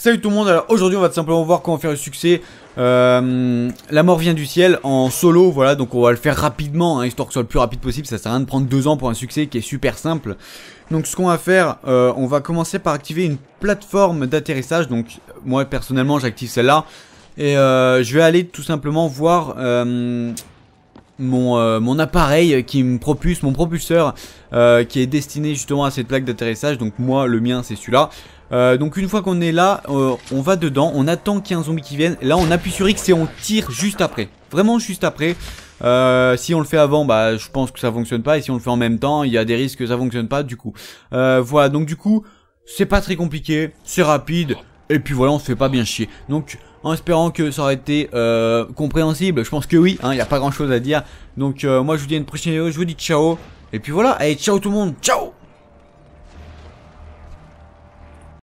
Salut tout le monde, alors aujourd'hui on va tout simplement voir comment faire le succès euh, La mort vient du ciel en solo, voilà, donc on va le faire rapidement, hein, histoire que ce soit le plus rapide possible, ça sert à rien de prendre deux ans pour un succès qui est super simple Donc ce qu'on va faire, euh, on va commencer par activer une plateforme d'atterrissage, donc moi personnellement j'active celle-là Et euh, je vais aller tout simplement voir euh, mon, appareil qui me propulse, mon propulseur euh, qui est destiné justement à cette plaque d'atterrissage. Donc moi, le mien, c'est celui-là. Euh, donc une fois qu'on est là, on va dedans, on attend qu'il y ait un zombie qui vienne. Là, on appuie sur X et on tire juste après. Vraiment juste après. si on le fait avant, bah, je pense que ça fonctionne pas. Et si on le fait en même temps, il y a des risques que ça fonctionne pas du coup. voilà, donc du coup, c'est pas très compliqué, c'est rapide. Et puis voilà, on se fait pas bien chier. Donc, en espérant que ça aurait été euh, compréhensible, je pense que oui, il hein, n'y a pas grand chose à dire. Donc, euh, moi je vous dis à une prochaine vidéo, je vous dis ciao. Et puis voilà, allez, ciao tout le monde, ciao